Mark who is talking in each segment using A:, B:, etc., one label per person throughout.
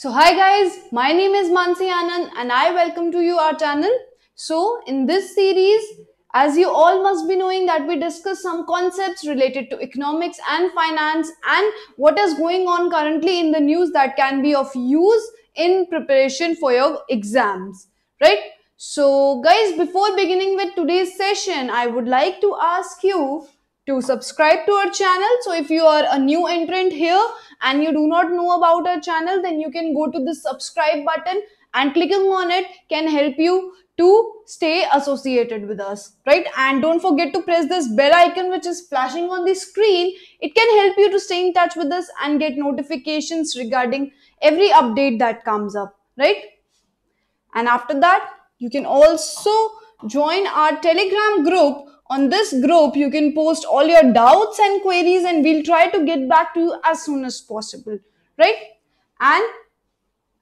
A: So hi guys, my name is Mansi Anand and I welcome to you our channel. So in this series, as you all must be knowing that we discuss some concepts related to economics and finance and what is going on currently in the news that can be of use in preparation for your exams, right? So guys, before beginning with today's session, I would like to ask you to subscribe to our channel. So if you are a new entrant here and you do not know about our channel, then you can go to the subscribe button and clicking on it can help you to stay associated with us, right? And don't forget to press this bell icon which is flashing on the screen. It can help you to stay in touch with us and get notifications regarding every update that comes up, right? And after that, you can also join our telegram group on this group, you can post all your doubts and queries and we'll try to get back to you as soon as possible, right? And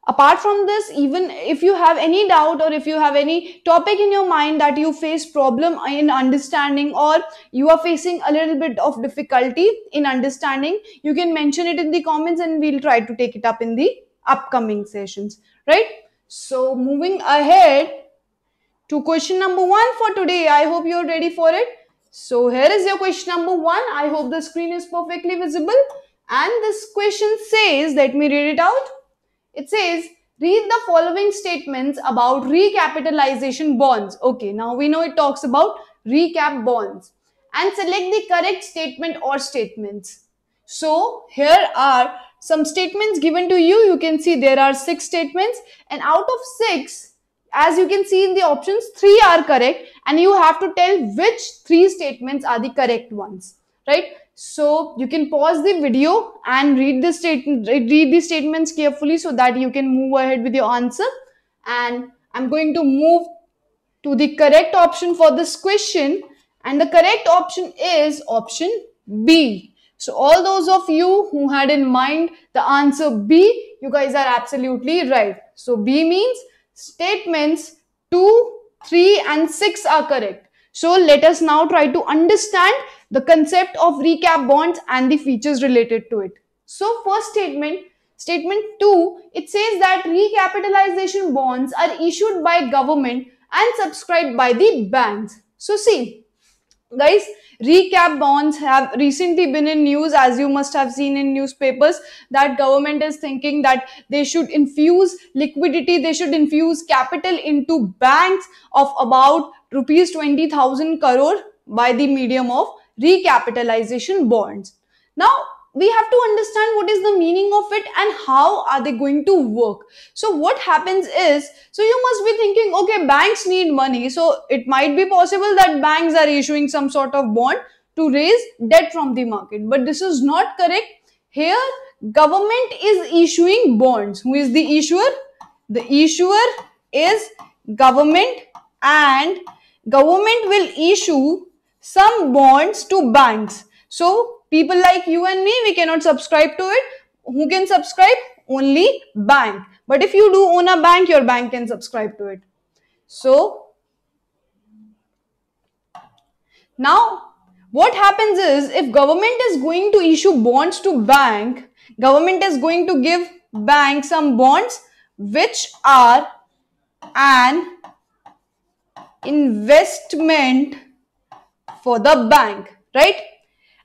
A: apart from this, even if you have any doubt or if you have any topic in your mind that you face problem in understanding or you are facing a little bit of difficulty in understanding, you can mention it in the comments and we'll try to take it up in the upcoming sessions, right? So moving ahead, to question number 1 for today. I hope you're ready for it. So here is your question number 1. I hope the screen is perfectly visible. And this question says, let me read it out. It says, read the following statements about recapitalization bonds. Okay, now we know it talks about recap bonds. And select the correct statement or statements. So here are some statements given to you. You can see there are six statements and out of six, as you can see in the options, three are correct and you have to tell which three statements are the correct ones, right? So you can pause the video and read the statement, read the statements carefully so that you can move ahead with your answer. And I'm going to move to the correct option for this question. And the correct option is option B. So all those of you who had in mind the answer B, you guys are absolutely right. So B means statements 2, 3 and 6 are correct. So let us now try to understand the concept of recap bonds and the features related to it. So first statement, statement 2, it says that recapitalization bonds are issued by government and subscribed by the banks. So see, guys, Recap bonds have recently been in news as you must have seen in newspapers that government is thinking that they should infuse liquidity, they should infuse capital into banks of about rupees 20,000 crore by the medium of recapitalization bonds. Now, we have to understand what is the meaning of it and how are they going to work. So what happens is, so you must be thinking, okay, banks need money. So it might be possible that banks are issuing some sort of bond to raise debt from the market. But this is not correct. Here, government is issuing bonds. Who is the issuer? The issuer is government and government will issue some bonds to banks. So people like you and me we cannot subscribe to it who can subscribe only bank but if you do own a bank your bank can subscribe to it so now what happens is if government is going to issue bonds to bank government is going to give bank some bonds which are an investment for the bank right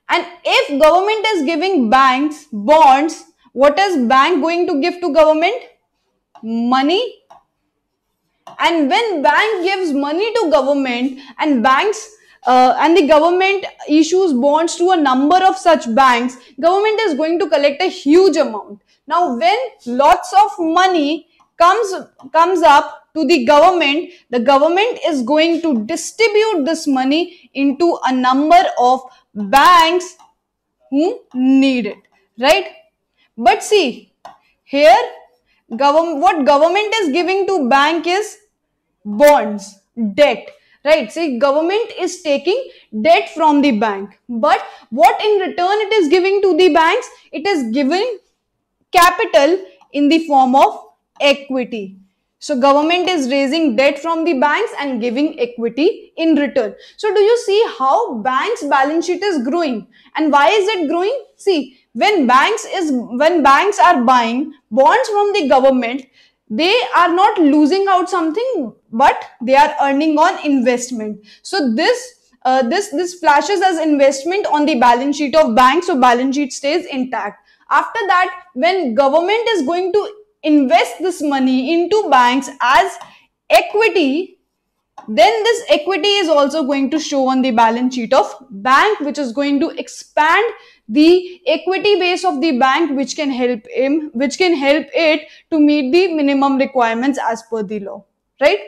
A: and if government is giving banks bonds, what is bank going to give to government? Money. And when bank gives money to government and banks uh, and the government issues bonds to a number of such banks, government is going to collect a huge amount. Now, when lots of money comes, comes up to the government, the government is going to distribute this money into a number of banks who need it, right? But see, here government what government is giving to bank is bonds, debt, right? See, government is taking debt from the bank. But what in return it is giving to the banks? It is giving capital in the form of equity so government is raising debt from the banks and giving equity in return. So do you see how banks balance sheet is growing and why is it growing? See, when banks is when banks are buying bonds from the government, they are not losing out something, but they are earning on investment. So this uh, this this flashes as investment on the balance sheet of banks, so balance sheet stays intact. After that, when government is going to invest this money into banks as equity, then this equity is also going to show on the balance sheet of bank, which is going to expand the equity base of the bank, which can help him, which can help it to meet the minimum requirements as per the law, right?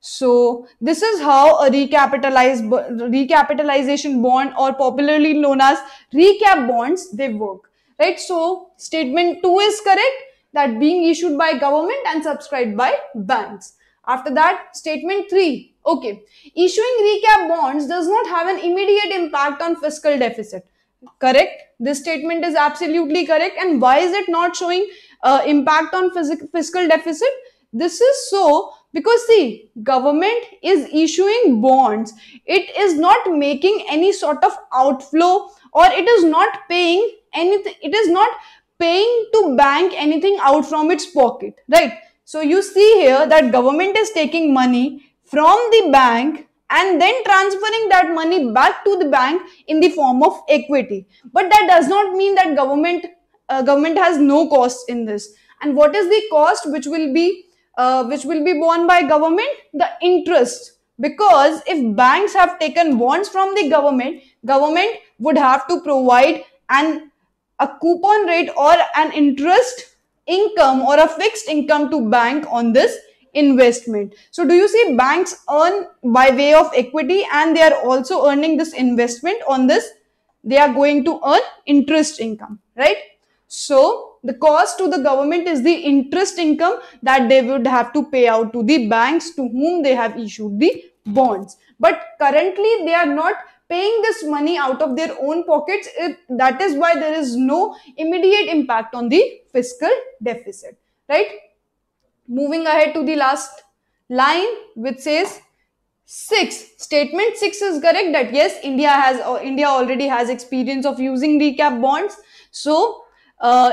A: So this is how a recapitalized recapitalization bond or popularly known as recap bonds, they work, right? So statement two is correct that being issued by government and subscribed by banks. After that, statement 3. Okay, issuing recap bonds does not have an immediate impact on fiscal deficit. Correct? This statement is absolutely correct. And why is it not showing uh, impact on fiscal deficit? This is so because see, government is issuing bonds. It is not making any sort of outflow or it is not paying anything. It is not paying to bank anything out from its pocket, right? So you see here that government is taking money from the bank and then transferring that money back to the bank in the form of equity. But that does not mean that government uh, government has no cost in this. And what is the cost which will be uh, which will be borne by government? The interest. Because if banks have taken bonds from the government, government would have to provide an a coupon rate or an interest income or a fixed income to bank on this investment. So do you see banks earn by way of equity and they are also earning this investment on this. They are going to earn interest income, right? So the cost to the government is the interest income that they would have to pay out to the banks to whom they have issued the bonds. But currently they are not paying this money out of their own pockets. It, that is why there is no immediate impact on the fiscal deficit, right? Moving ahead to the last line, which says 6 statement 6 is correct that yes india has or uh, india already has experience of using recap bonds so uh,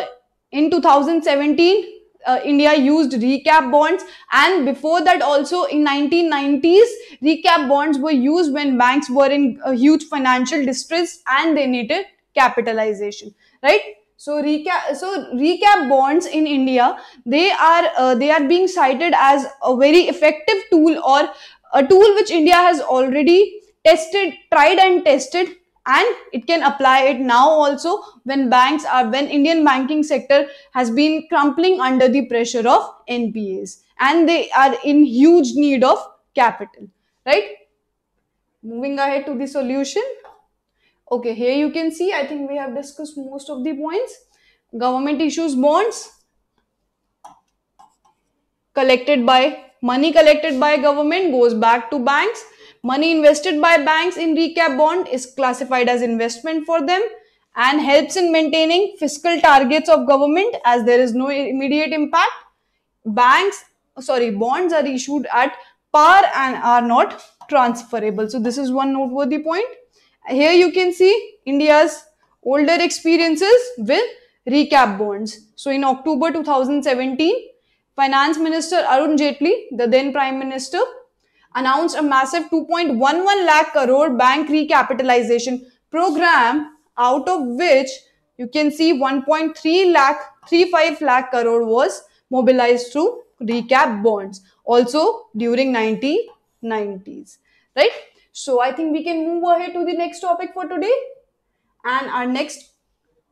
A: in 2017 uh, India used recap bonds and before that also in 1990s recap bonds were used when banks were in uh, huge financial distress and they needed capitalization right so recap so recap bonds in india they are uh, they are being cited as a very effective tool or a tool which india has already tested tried and tested and it can apply it now also when banks are when indian banking sector has been crumpling under the pressure of npas and they are in huge need of capital right moving ahead to the solution okay here you can see i think we have discussed most of the points government issues bonds collected by money collected by government goes back to banks Money invested by banks in recap bond is classified as investment for them and helps in maintaining fiscal targets of government as there is no immediate impact. Banks, sorry, bonds are issued at par and are not transferable. So this is one noteworthy point. Here you can see India's older experiences with recap bonds. So in October 2017, Finance Minister Arun Jaitley, the then Prime Minister, announced a massive 2.11 lakh crore bank recapitalization program, out of which you can see 1.3 lakh, 35 lakh crore was mobilized through recap bonds, also during 1990s, right? So I think we can move ahead to the next topic for today. And our next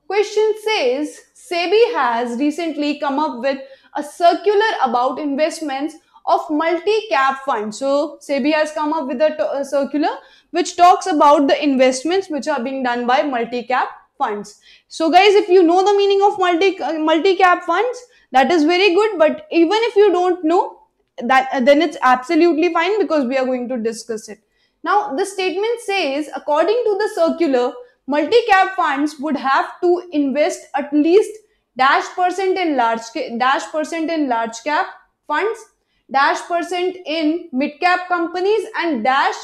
A: question says, SEBI has recently come up with a circular about investments of multi-cap funds. So SEBI has come up with a uh, circular which talks about the investments which are being done by multi-cap funds. So guys, if you know the meaning of multi uh, multi-cap funds, that is very good. But even if you don't know that, uh, then it's absolutely fine because we are going to discuss it. Now, the statement says, according to the circular, multi-cap funds would have to invest at least dash percent in large dash percent in large cap funds dash percent in mid cap companies and dash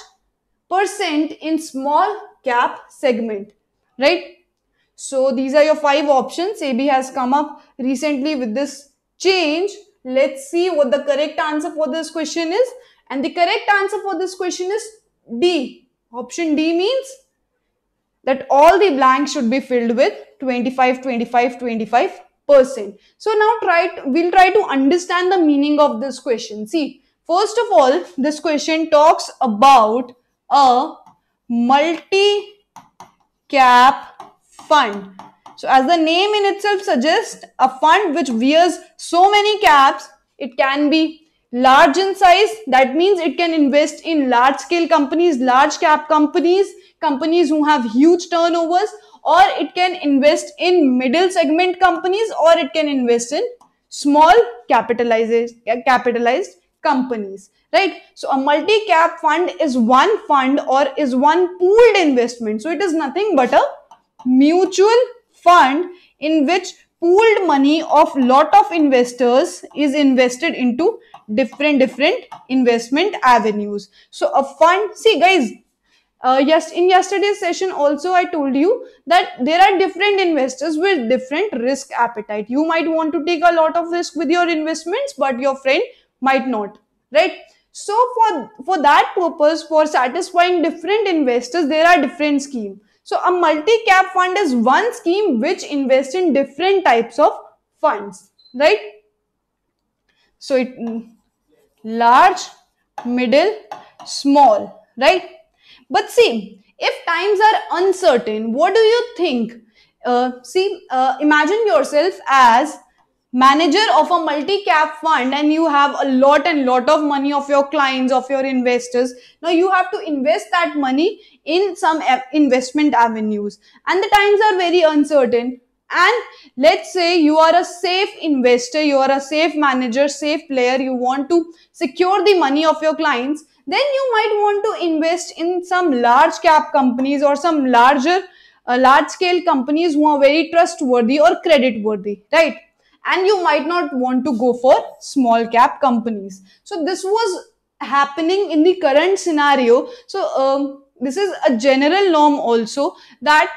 A: percent in small cap segment, right? So these are your five options. A B has come up recently with this change. Let's see what the correct answer for this question is. And the correct answer for this question is D. Option D means that all the blanks should be filled with 25, 25, 25 percent. So now try to, we'll try to understand the meaning of this question. See, first of all, this question talks about a multi-cap fund. So as the name in itself suggests, a fund which wears so many caps, it can be large in size. That means it can invest in large scale companies, large cap companies, companies who have huge turnovers or it can invest in middle segment companies or it can invest in small capitalized capitalized companies right so a multi cap fund is one fund or is one pooled investment so it is nothing but a mutual fund in which pooled money of lot of investors is invested into different different investment avenues so a fund see guys uh, yes in yesterday's session also i told you that there are different investors with different risk appetite you might want to take a lot of risk with your investments but your friend might not right so for for that purpose for satisfying different investors there are different schemes so a multi cap fund is one scheme which invests in different types of funds right so it mm, large middle small right but see, if times are uncertain, what do you think? Uh, see, uh, imagine yourself as manager of a multi-cap fund and you have a lot and lot of money of your clients, of your investors. Now you have to invest that money in some investment avenues and the times are very uncertain. And let's say you are a safe investor, you are a safe manager, safe player, you want to secure the money of your clients then you might want to invest in some large cap companies or some larger uh, large scale companies who are very trustworthy or credit worthy right and you might not want to go for small cap companies so this was happening in the current scenario so um, this is a general norm also that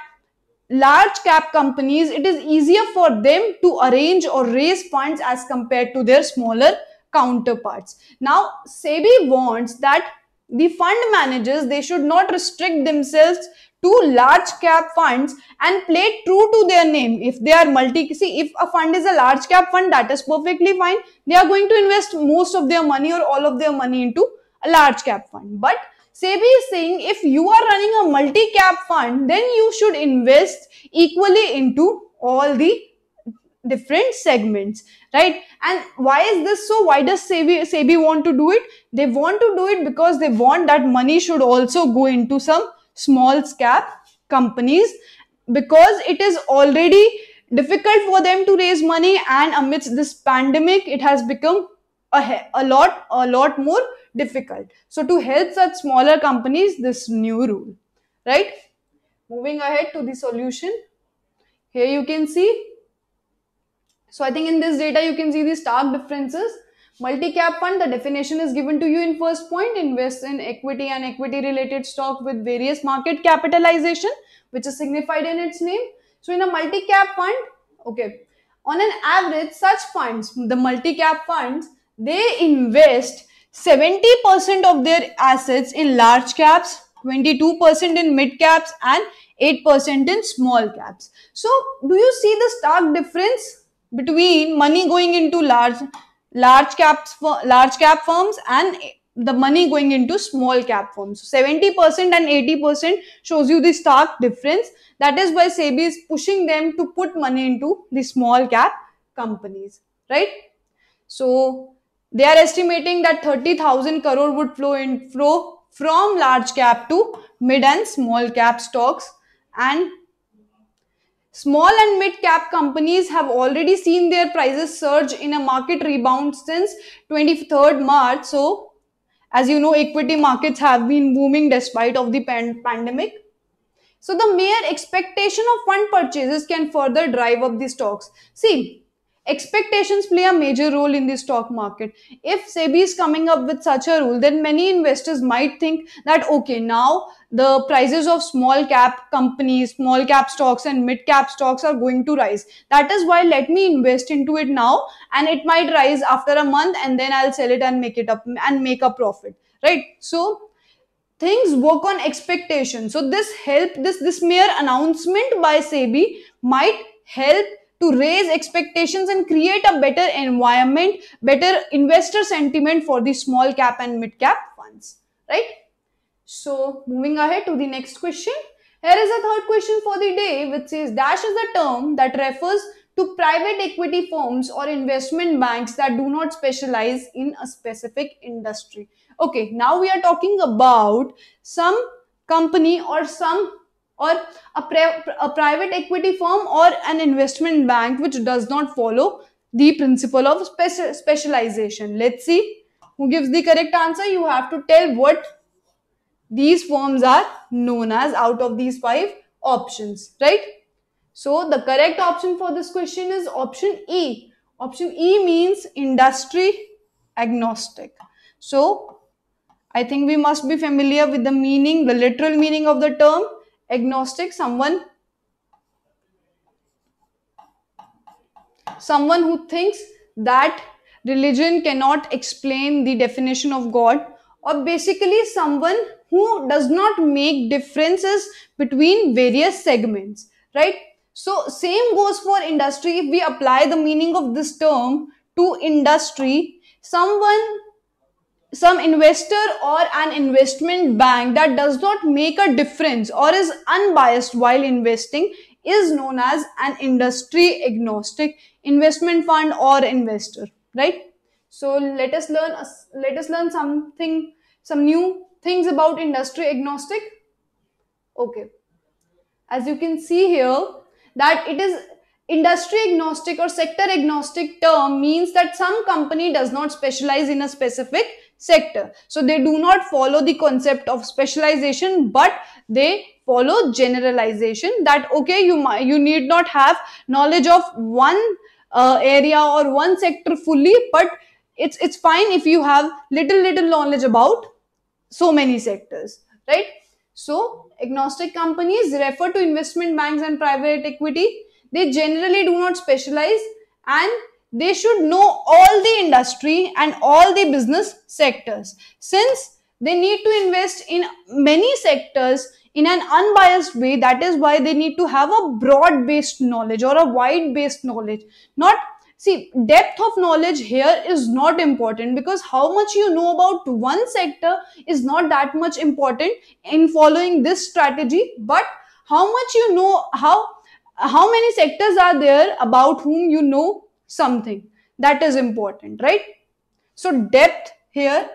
A: large cap companies it is easier for them to arrange or raise funds as compared to their smaller counterparts. Now, SEBI wants that the fund managers, they should not restrict themselves to large cap funds and play true to their name. If they are multi, see if a fund is a large cap fund, that is perfectly fine. They are going to invest most of their money or all of their money into a large cap fund. But SEBI is saying if you are running a multi cap fund, then you should invest equally into all the different segments right and why is this so why does sebi sebi want to do it they want to do it because they want that money should also go into some small cap companies because it is already difficult for them to raise money and amidst this pandemic it has become a, a lot a lot more difficult so to help such smaller companies this new rule right moving ahead to the solution here you can see so I think in this data, you can see the stark differences. Multi-cap fund, the definition is given to you in first point, Invests in equity and equity related stock with various market capitalization, which is signified in its name. So in a multi-cap fund, okay, on an average, such funds, the multi-cap funds, they invest 70% of their assets in large caps, 22% in mid caps and 8% in small caps. So do you see the stark difference? between money going into large large caps large cap firms and the money going into small cap firms. So 70% and 80% shows you the stark difference. That is why SEBI is pushing them to put money into the small cap companies, right? So they are estimating that 30,000 crore would flow in flow from large cap to mid and small cap stocks and Small and mid-cap companies have already seen their prices surge in a market rebound since 23rd March. So, as you know, equity markets have been booming despite of the pan pandemic. So, the mere expectation of fund purchases can further drive up the stocks. See, expectations play a major role in the stock market if sebi is coming up with such a rule then many investors might think that okay now the prices of small cap companies small cap stocks and mid cap stocks are going to rise that is why let me invest into it now and it might rise after a month and then i'll sell it and make it up and make a profit right so things work on expectation so this help this this mere announcement by sebi might help to raise expectations and create a better environment, better investor sentiment for the small cap and mid cap funds, right? So moving ahead to the next question. Here is a third question for the day which says dash is a term that refers to private equity firms or investment banks that do not specialize in a specific industry. Okay, now we are talking about some company or some or a, a private equity firm or an investment bank which does not follow the principle of special specialization. Let's see who gives the correct answer. You have to tell what these firms are known as out of these five options, right? So the correct option for this question is option E. Option E means industry agnostic. So I think we must be familiar with the meaning, the literal meaning of the term agnostic someone someone who thinks that religion cannot explain the definition of god or basically someone who does not make differences between various segments right so same goes for industry if we apply the meaning of this term to industry someone some investor or an investment bank that does not make a difference or is unbiased while investing is known as an industry agnostic investment fund or investor right so let us learn let us learn something some new things about industry agnostic okay as you can see here that it is industry agnostic or sector agnostic term means that some company does not specialize in a specific sector. So they do not follow the concept of specialization, but they follow generalization that, okay, you, you need not have knowledge of one uh, area or one sector fully, but it's, it's fine if you have little, little knowledge about so many sectors, right? So agnostic companies refer to investment banks and private equity. They generally do not specialize and they should know all the industry and all the business sectors. Since they need to invest in many sectors in an unbiased way, that is why they need to have a broad based knowledge or a wide based knowledge. Not see depth of knowledge here is not important because how much you know about one sector is not that much important in following this strategy, but how much you know how how many sectors are there about whom you know something. That is important, right? So depth here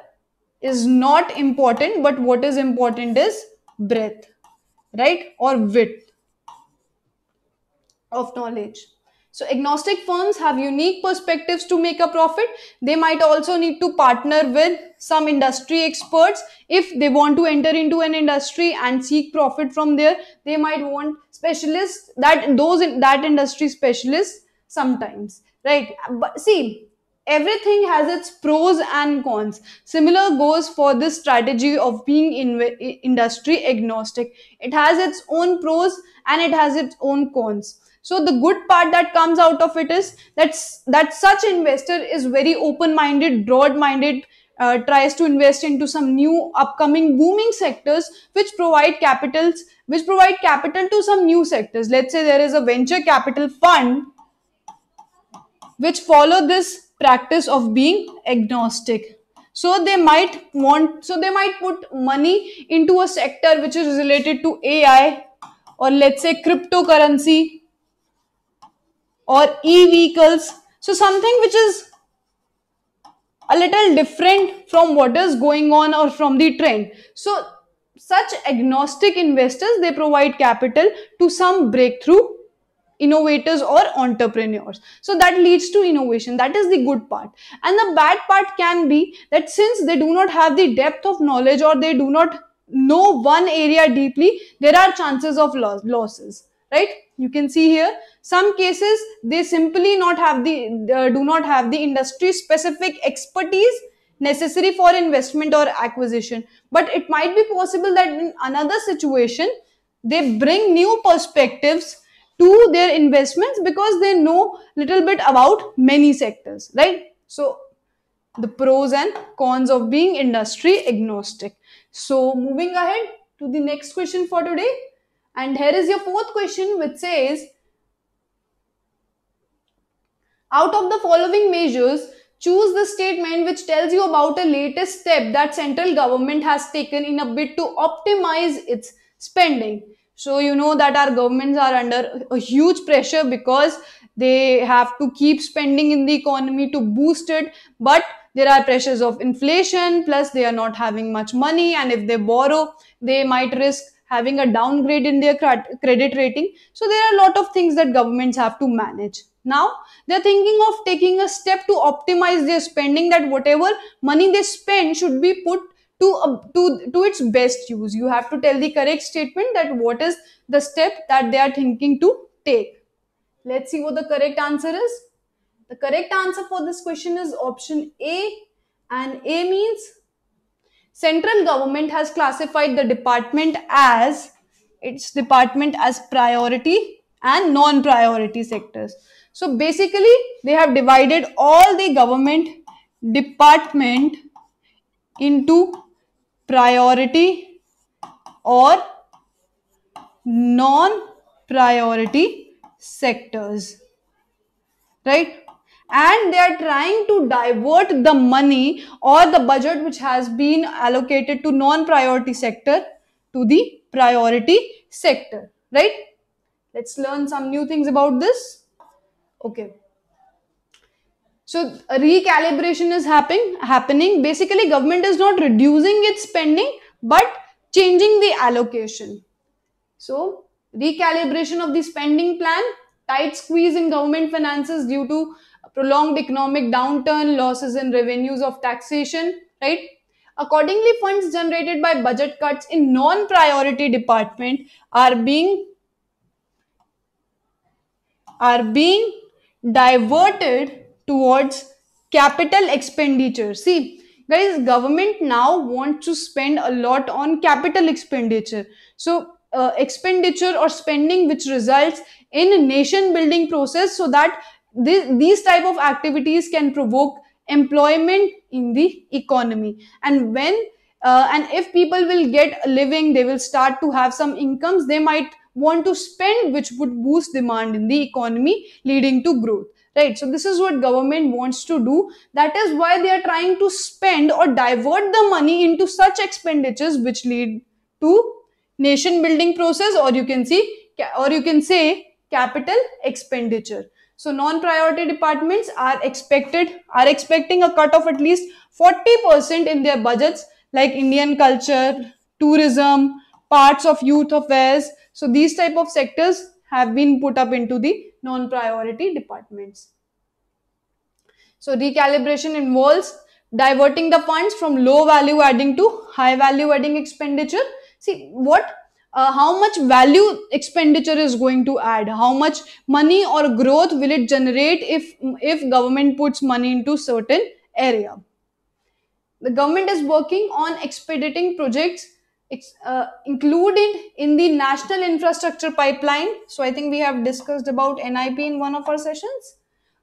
A: is not important, but what is important is breadth, right? Or width of knowledge. So agnostic firms have unique perspectives to make a profit. They might also need to partner with some industry experts. If they want to enter into an industry and seek profit from there, they might want specialists that those in that industry specialists sometimes right but see everything has its pros and cons similar goes for this strategy of being in- industry agnostic it has its own pros and it has its own cons so the good part that comes out of it is that that such investor is very open minded broad minded uh, tries to invest into some new upcoming booming sectors which provide capitals which provide capital to some new sectors let's say there is a venture capital fund which follow this practice of being agnostic so they might want so they might put money into a sector which is related to ai or let's say cryptocurrency or e-vehicles so something which is a little different from what is going on or from the trend so such agnostic investors they provide capital to some breakthrough innovators or entrepreneurs. So that leads to innovation. That is the good part. And the bad part can be that since they do not have the depth of knowledge or they do not know one area deeply, there are chances of loss losses, right? You can see here some cases they simply not have the uh, do not have the industry specific expertise necessary for investment or acquisition. But it might be possible that in another situation they bring new perspectives to their investments because they know little bit about many sectors, right? So the pros and cons of being industry agnostic. So moving ahead to the next question for today. And here is your fourth question which says, out of the following measures, choose the statement which tells you about a latest step that central government has taken in a bid to optimize its spending. So you know that our governments are under a huge pressure because they have to keep spending in the economy to boost it, but there are pressures of inflation, plus they are not having much money, and if they borrow, they might risk having a downgrade in their credit rating. So there are a lot of things that governments have to manage. Now they're thinking of taking a step to optimize their spending that whatever money they spend should be put to uh, to to its best use you have to tell the correct statement that what is the step that they are thinking to take let's see what the correct answer is the correct answer for this question is option a and a means central government has classified the department as its department as priority and non-priority sectors so basically they have divided all the government department into priority or non-priority sectors right and they are trying to divert the money or the budget which has been allocated to non-priority sector to the priority sector right let's learn some new things about this okay so recalibration is happening, happening. Basically, government is not reducing its spending, but changing the allocation. So recalibration of the spending plan, tight squeeze in government finances due to prolonged economic downturn, losses in revenues of taxation, right? Accordingly, funds generated by budget cuts in non-priority department are being are being diverted towards capital expenditure. See, guys, government now wants to spend a lot on capital expenditure. So uh, expenditure or spending which results in nation building process so that these type of activities can provoke employment in the economy and when uh, and if people will get a living they will start to have some incomes they might want to spend which would boost demand in the economy leading to growth right so this is what government wants to do that is why they are trying to spend or divert the money into such expenditures which lead to nation building process or you can see or you can say capital expenditure so non-priority departments are expected are expecting a cut of at least 40% in their budgets like indian culture tourism parts of youth affairs so these type of sectors have been put up into the non-priority departments. So recalibration involves diverting the funds from low value adding to high value adding expenditure. See what uh, how much value expenditure is going to add how much money or growth will it generate if if government puts money into certain area the government is working on expediting projects it's uh, included in the national infrastructure pipeline so i think we have discussed about nip in one of our sessions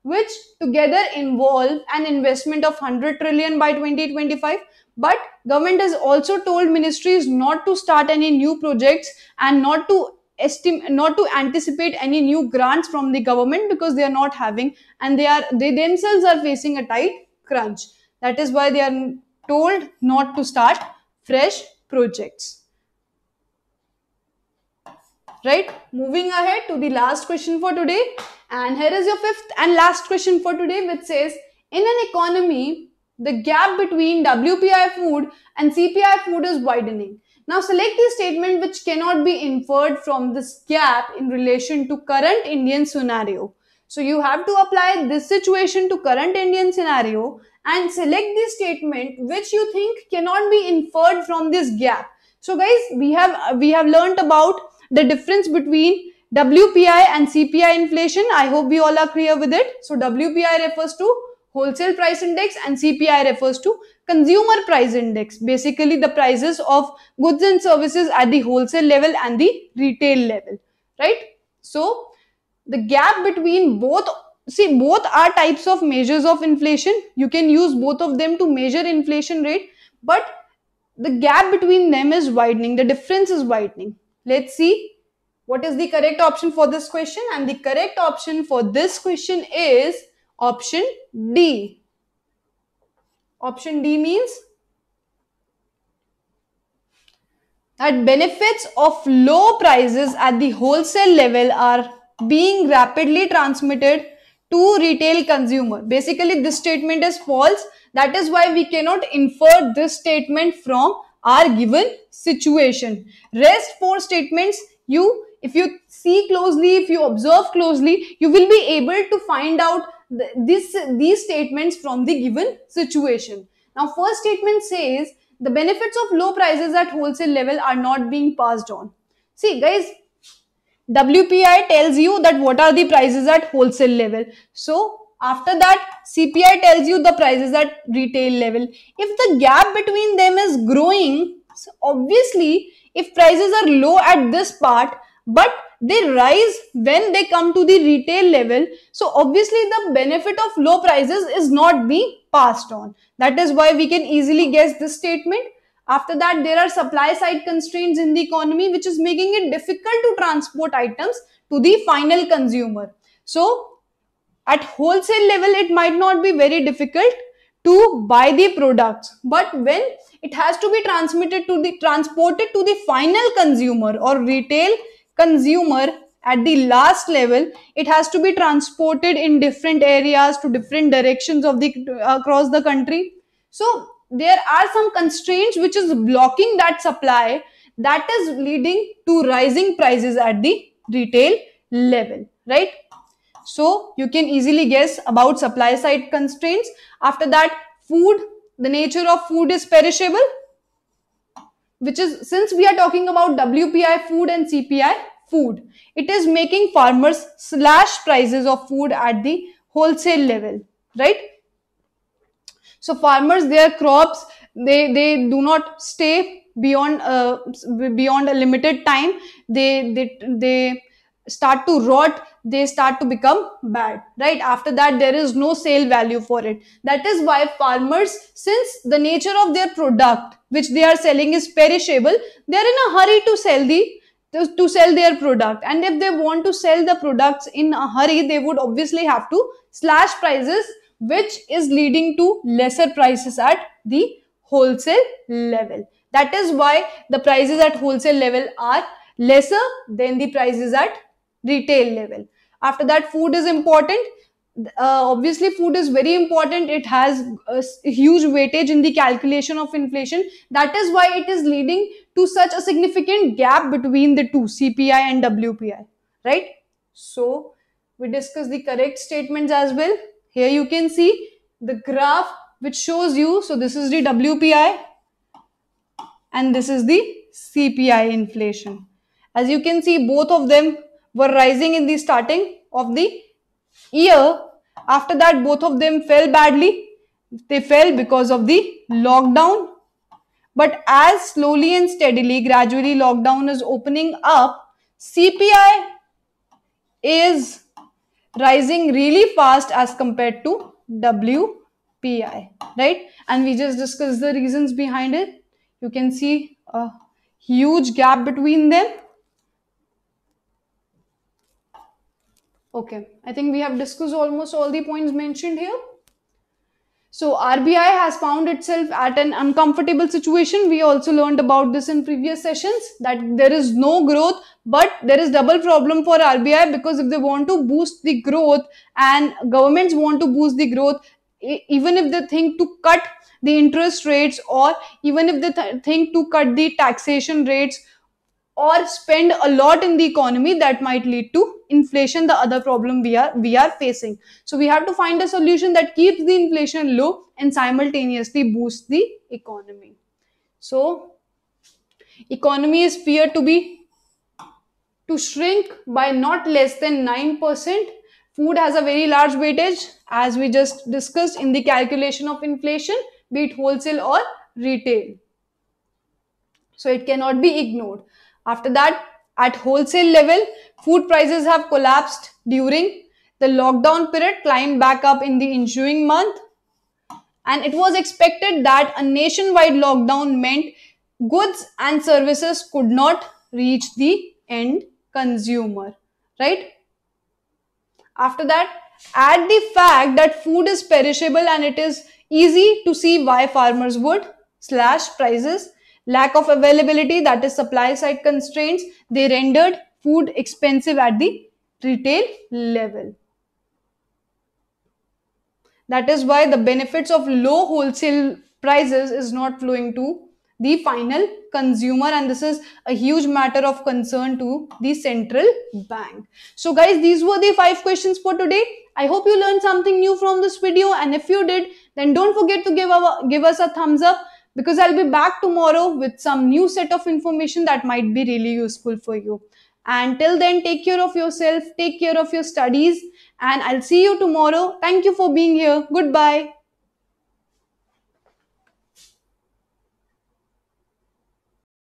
A: which together involve an investment of 100 trillion by 2025 but government has also told ministries not to start any new projects and not to estimate not to anticipate any new grants from the government because they are not having and they are they themselves are facing a tight crunch that is why they are told not to start fresh projects. Right? Moving ahead to the last question for today. And here is your fifth and last question for today which says, in an economy, the gap between WPI food and CPI food is widening. Now select the statement which cannot be inferred from this gap in relation to current Indian scenario. So you have to apply this situation to current Indian scenario and select the statement which you think cannot be inferred from this gap. So guys, we have, we have learned about the difference between WPI and CPI inflation. I hope we all are clear with it. So WPI refers to wholesale price index and CPI refers to consumer price index. Basically the prices of goods and services at the wholesale level and the retail level, right? So the gap between both see both are types of measures of inflation you can use both of them to measure inflation rate but the gap between them is widening the difference is widening let's see what is the correct option for this question and the correct option for this question is option D. Option D means that benefits of low prices at the wholesale level are being rapidly transmitted to retail consumer. Basically, this statement is false. That is why we cannot infer this statement from our given situation. Rest four statements you, if you see closely, if you observe closely, you will be able to find out this, these statements from the given situation. Now, first statement says the benefits of low prices at wholesale level are not being passed on. See guys, WPI tells you that what are the prices at wholesale level. So after that, CPI tells you the prices at retail level. If the gap between them is growing, so obviously if prices are low at this part, but they rise when they come to the retail level. So obviously the benefit of low prices is not being passed on. That is why we can easily guess this statement after that, there are supply side constraints in the economy, which is making it difficult to transport items to the final consumer. So at wholesale level, it might not be very difficult to buy the products, but when it has to be transmitted to the transported to the final consumer or retail consumer at the last level, it has to be transported in different areas to different directions of the uh, across the country. So there are some constraints which is blocking that supply that is leading to rising prices at the retail level right so you can easily guess about supply side constraints after that food the nature of food is perishable which is since we are talking about wpi food and cpi food it is making farmers slash prices of food at the wholesale level right so farmers, their crops, they, they do not stay beyond uh, beyond a limited time. They, they, they start to rot they start to become bad right after that there is no sale value for it that is why farmers since the nature of their product which they are selling is perishable they are in a hurry to sell the to, to sell their product and if they want to sell the products in a hurry they would obviously have to slash prices which is leading to lesser prices at the wholesale level. That is why the prices at wholesale level are lesser than the prices at retail level. After that, food is important. Uh, obviously, food is very important. It has a huge weightage in the calculation of inflation. That is why it is leading to such a significant gap between the two, CPI and WPI, right? So, we discuss the correct statements as well. Here you can see the graph which shows you. So this is the WPI and this is the CPI inflation. As you can see, both of them were rising in the starting of the year. After that, both of them fell badly. They fell because of the lockdown. But as slowly and steadily, gradually lockdown is opening up, CPI is rising really fast as compared to WPI, right? And we just discussed the reasons behind it. You can see a huge gap between them. Okay, I think we have discussed almost all the points mentioned here. So RBI has found itself at an uncomfortable situation. We also learned about this in previous sessions that there is no growth, but there is double problem for RBI because if they want to boost the growth and governments want to boost the growth, even if they think to cut the interest rates or even if they th think to cut the taxation rates or spend a lot in the economy that might lead to inflation the other problem we are we are facing so we have to find a solution that keeps the inflation low and simultaneously boosts the economy so economy is feared to be to shrink by not less than 9% food has a very large weightage as we just discussed in the calculation of inflation be it wholesale or retail so it cannot be ignored after that, at wholesale level, food prices have collapsed during the lockdown period, climbed back up in the ensuing month. And it was expected that a nationwide lockdown meant goods and services could not reach the end consumer, right? After that, add the fact that food is perishable and it is easy to see why farmers would slash prices Lack of availability, that is supply side constraints, they rendered food expensive at the retail level. That is why the benefits of low wholesale prices is not flowing to the final consumer and this is a huge matter of concern to the central bank. So guys, these were the five questions for today. I hope you learned something new from this video and if you did, then don't forget to give, our, give us a thumbs up because I'll be back tomorrow with some new set of information that might be really useful for you. And till then, take care of yourself, take care of your studies, and I'll see you tomorrow. Thank you for being here. Goodbye.